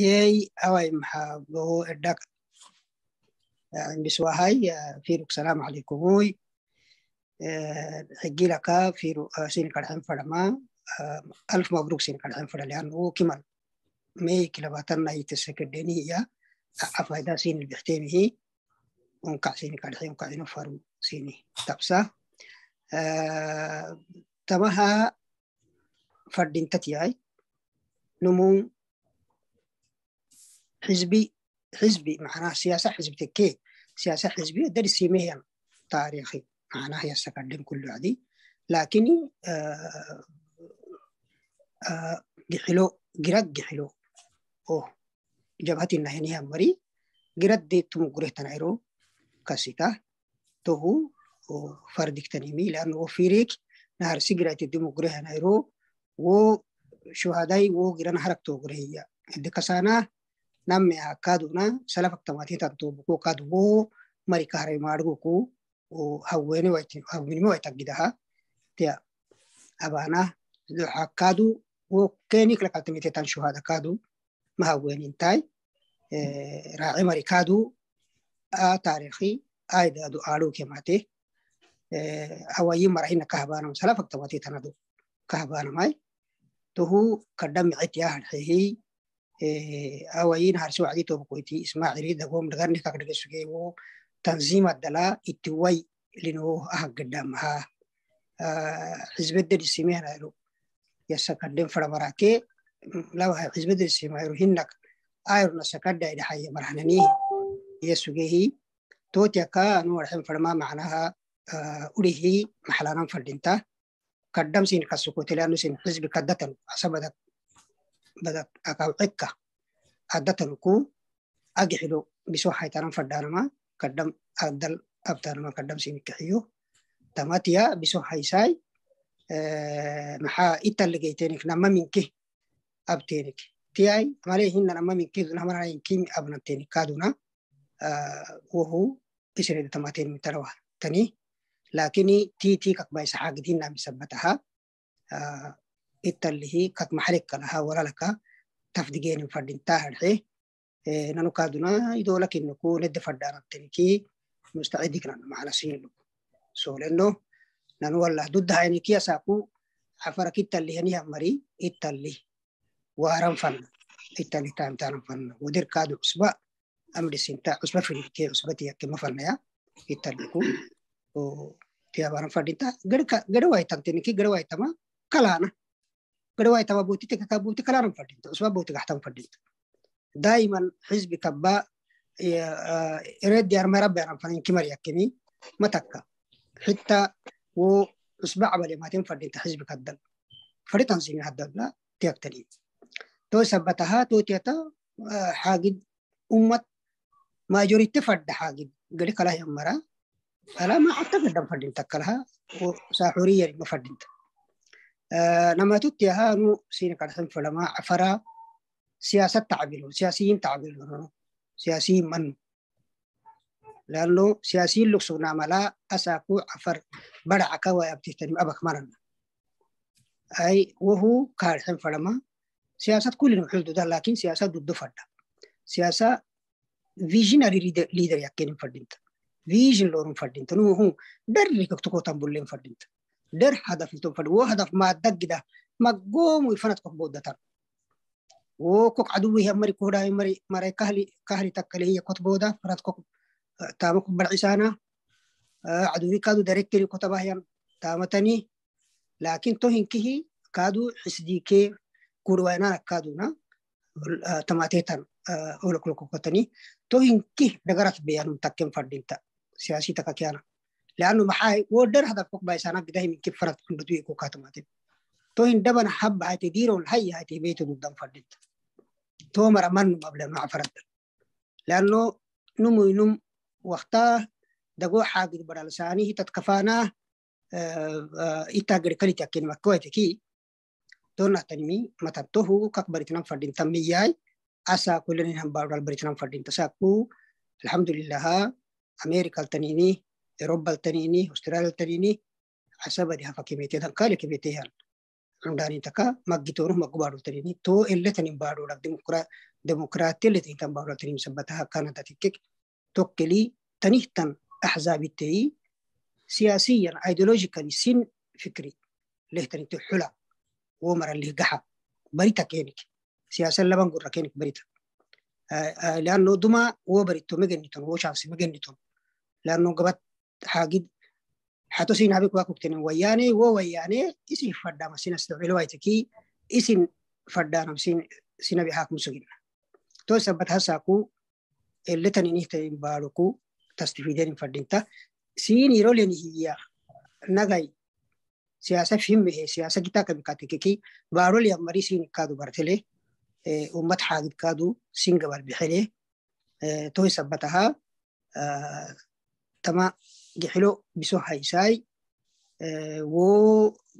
yey awai maxaabo edak imbiswahai firuk salam alikubui xigilaka firu sini kadxen fadama alf mabruk sini kadxen fada lian u kimal mey kilabatan ayitesekedeni iya afayda sini bixtemihi unkac sini kadxe unkac ino faru sini tabsa tamaha fadintatiai numun حزبي حزبي معناه سياسة حزب تكي سياسة حزبية درس سيمهن يعني تاريخي معناه هي السكردين كل عدي لكن آه آه جحلو جرد جحلو أوه جبهتي النهنية مري جرد دي تم قره تنعيرو كاسيتا تهو فردك تنمي لأنه فيريك نهر سيجرة تدمو قره نعيرو و شهداي و جران حركتو قرهية دي كسانا namme akaduna salafak tamati tanto buku kadubo mari kahre margu ku o hawene waiti hawini mo waita gidaha tia abana lo hakadu wo kenik la kaltimite tan shuhada kadu mahawenin tai ra'i mari kadu a tarihi aida du alu kemate awayi marahina kahbana salafak tamati tanadu kahbana mai tuhu kadam itiya hadhihi awayin harso adi tobkoiti isma cirida gom dagarni kakdagasugewo tanzima dala itiwai lino ahagadamaha xisbedel isimehnairo yasakadden faramarake labaha xisbedel isimairo hinak ayro nasakadda idhaxaya marhanani yasugehi totiaka anuwarxen farma macnaha ulihi maxlanan fadinta kaddamsin kasukotelanu sin xisbi kaddatan asabada بدك أكالقك أدتنكو أجحلو بسوا حيتران فدارما قدم أدل أبترما قدم سينك حيو تماتيا بسوا حيساي محا إتلقيتينك نما منك أبتينك تياي مالي هنا نما منك نما منك أبنا تينك كادونا وهو إسرائيل تماتين من تاني لكن تي تي كبايس حاجة دينا مثبتها ittallihi kat maxalikkana ha walalaka tafdigenin fadinta harxe nanu kaduna idola kinnuku nedde faddanatteniki mustacidiknanu mahalasiniluku so lenno nanu wallah duddahainiki asaku hafarak ittallihani hammari ittalli waran fanna ittalli taamtaanan fanna wodir kaadu cusba amdisinta cusba fidike cusbatiyakema fannaya ittalliku tiyabaran fadinta gede waitantiniki gede waitama kalaana kedua itu mau titik kita mau titik kelarang fadil itu semua mau titik hatam fadil itu daiman hizbi kaba ya eh, red diar merah beram fadil kimar yakini mataka. hatta wo usba abad yang mati fadil itu hizbi kadal fadil tanzimi hadal lah tiak tadi tuh sabatah tuh tiata eh, hagid umat majoriti fadil hagid gede kalah yang merah kalah mah hatta kedam fadil kalah wo sahuri yang mau itu nama tutti haanu siin kadhan فلما عفرا سياسة tacbilu سياسيين tacbilu سياسيين من لأنه سياسي لوكسو ملا أساكو عفر برع كوا يبتهتني أبك مرنا أي وهو كارحن فلما سياسة كل محلو ده لكن سياسة ضد فرد سياسة فيجنري ليدر يكين فردينت فيجن لورم فردينت نو هو دري كتكو تنبولين فردينت در هدف تو فل و هدف ما دق ده ما قوم ويفنت كوك بود دتر و كوك عدو هي مري كودا هي مري مري كهلي كهلي تكلي هي كوك بودا فرات كوك تام كوك برعيسانا آه، عدو هي كادو دريك كلي كوتا باهيا تامتني لكن تو هنكي هي كادو حسدي كي كوروانا كادو نا آه، تماتيتان آه، اولو كلو كوكتني تو هنكي دغرات بيانو تكيم فردين تا سياسي تكاكيانا لأنه محاي ودر هذا فوق باي سانا قداي من كيف فرت كل دوي كوكات ماتين تو هن دبن حب هاتي ديرون هاي هاتي بيتو قدام فردت تو مر من مبلغ مع فرد لأنه نمو ينم وقتاه دقو حاجة هي تتكفانا إتاجر كليتا كين مكويتكي دون أتنمي متنتهو كك بريتنا فردين تمياي أسا كلنا هم بارال بريتنا فردين تساكو الحمد لله أمريكا التنيني اوروبا التنيني استراليا التنيني حسب دي هفا كميتي دان قال كميتي هان عنداني تكا مقيتورو مقبارو التنيني تو اللي تنين بارو لك ديمقراط ديمقراطي اللي تنين بارو التنين سبتها كانت تكك توكلي تنيهتن أحزاب التي سياسيا ايديولوجيكالي سين فكري اللي تنين تحلا ومر اللي قحا بريتا كينك سياسة لبن قرر كينك بريتا آآ آآ لأنه دما وبريتو مجنتون وشانسي مجنيتون لأنه قبط حاجد حتو سين هبك واكوكتن وياني ووياني وياني اسي فدا مسين استو الوايتكي اسين فدا نمسين سين بحاكم سجن تو سبت هساكو اللي تنيني تنبالكو تستفيدين فردينتا سين يرولين هي نغاي سياسة فهم هي سياسة كتا كبكاتككي بارول يا مري سين كادو برتلي إيه، أمت حاجد كادو سين قبل بحلي إيه، تو سبتها آه، تما gixilo biso haysai wo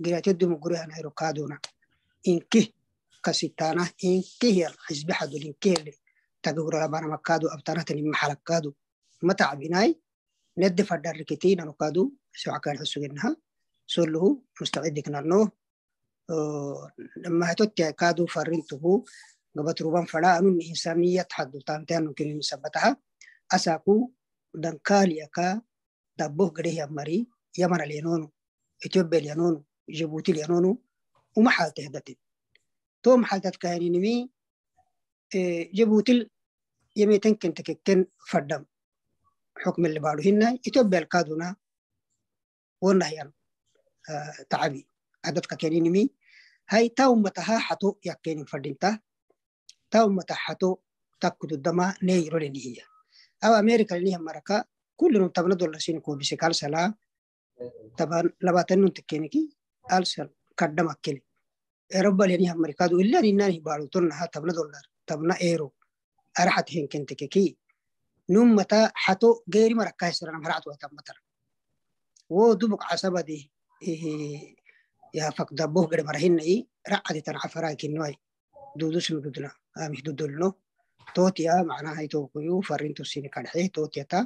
giratedumo guryahan hayrokadona inki kasitana inkihiyal xisbi xadol inkihiyal tagoguralabanamakaadu abtanatani maxalakaadu matacbinai nede fadarikiti nanokaadu socakaan xusugenaha soluhu mustacidi knano mahatotia kaadu farintuhu gabatruban fada anun insaniya taxadultanteanunkinumisabataha asaku dankaaliaka دابوه قريه أمري يمن الينونو إثيوبيا الينونو جيبوتي الينونو وما حال تهدتي توم حال تتكهني نمي إيه، جيبوتي يميتن تنكن تككن فردم حكم اللي بارو هنا إثيوبيا القادونا ونهيان آه تعبي عدد ككيني نمي هاي توم متها حتو يكيني فردينتا توم متها حتو تكدو الدما نيرو لنهي أو أمريكا لنهي مركا kullinuu tapna dollarsiin koo bise kalsalaa labaatannoo tikkeeni alsal kaddam akkele erobbaleeni hamarikaadu illaan innaan hibaaloton naha tapna dollar tapna eero arahat henkenteke ki num mata hato geeri marakkaa hesiranam haratu atam matara woo dubuk casabade yaa fakdaboof gede marahinai racade tan cafaraa kinnuai dudusnu dudna amih dudolno tootiya macnaha itookuyu farintusini kadxe tootiyata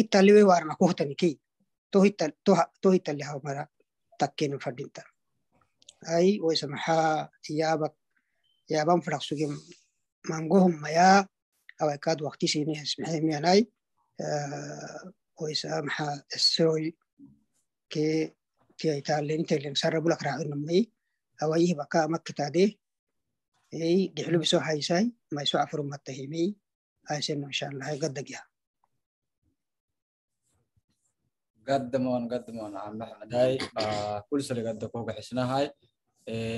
ittaliwe warna kohtani ki to hittal to to hittalli hawmara takkenu fadintar ai woisama ha yabak yaban fadak sugi mangohum maya awai kad wakti sini hasmihanai woisama ha esroi ke ke itallin telin sarabulak rahinummi awai baka makkitade ei dihlu biso haisai maiso afurummattahimi aisenu inshallah gaddagiya gaddamoon gaddamoon aan maxaday kulsali gadda kuga xisnahay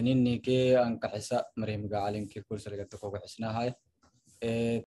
ninnikee ankaxisa marimga calinki kulsali gadda kuga xisnahay